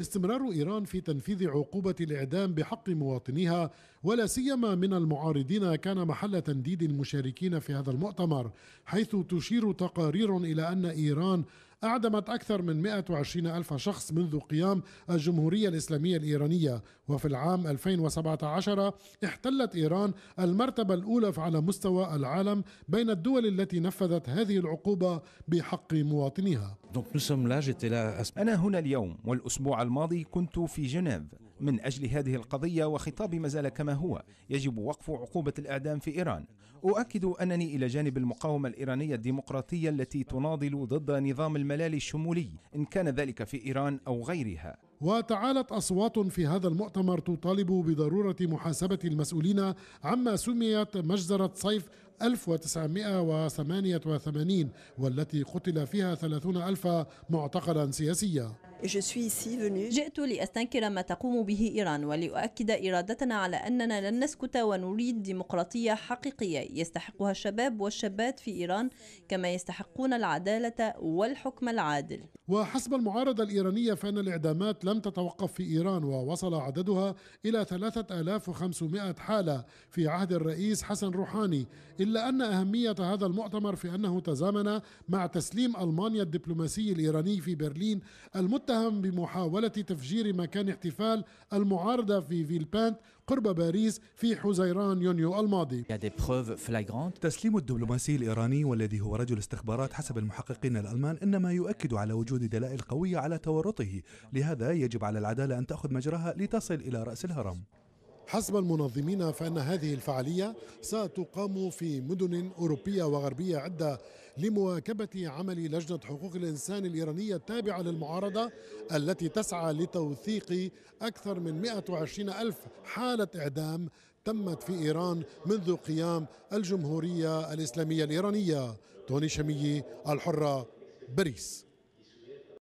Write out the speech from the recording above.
استمرار إيران في تنفيذ عقوبة الإعدام بحق مواطنيها ولا سيما من المعارضين كان محل تنديد المشاركين في هذا المؤتمر حيث تشير تقارير إلى أن إيران أعدمت أكثر من 120 ألف شخص منذ قيام الجمهورية الإسلامية الإيرانية وفي العام 2017 احتلت إيران المرتبة الأولى على مستوى العالم بين الدول التي نفذت هذه العقوبة بحق مواطنيها أنا هنا اليوم والأسبوع الماضي كنت في جنيف من أجل هذه القضية وخطابي ما زال كما هو يجب وقف عقوبة الإعدام في إيران أؤكد أنني إلى جانب المقاومة الإيرانية الديمقراطية التي تناضل ضد نظام الملال الشمولي إن كان ذلك في إيران أو غيرها وتعالت أصوات في هذا المؤتمر تطالب بضرورة محاسبة المسؤولين عما سميت مجزرة صيف 1988 والتي قتل فيها 30 ألف معتقلا سياسيا جئت لأستنكر ما تقوم به إيران ولأؤكد إرادتنا على أننا لن نسكت ونريد ديمقراطية حقيقية يستحقها الشباب والشابات في إيران كما يستحقون العدالة والحكم العادل وحسب المعارضة الإيرانية فإن الإعدامات لم تتوقف في إيران ووصل عددها إلى 3500 حالة في عهد الرئيس حسن روحاني إلا أن أهمية هذا المؤتمر في أنه تزامن مع تسليم ألمانيا الدبلوماسي الإيراني في برلين المتحدة المتهم بمحاولة تفجير مكان احتفال المعارضة في فيلبانت قرب باريس في حزيران يونيو الماضي تسليم الدبلوماسي الإيراني والذي هو رجل استخبارات حسب المحققين الألمان إنما يؤكد على وجود دلائل قوية على تورطه لهذا يجب على العدالة أن تأخذ مجرها لتصل إلى رأس الهرم حسب المنظمين فإن هذه الفعالية ستقام في مدن أوروبية وغربية عدة لمواكبة عمل لجنة حقوق الإنسان الإيرانية التابعة للمعارضة التي تسعى لتوثيق أكثر من 120 ألف حالة إعدام تمت في إيران منذ قيام الجمهورية الإسلامية الإيرانية توني شمي الحرة باريس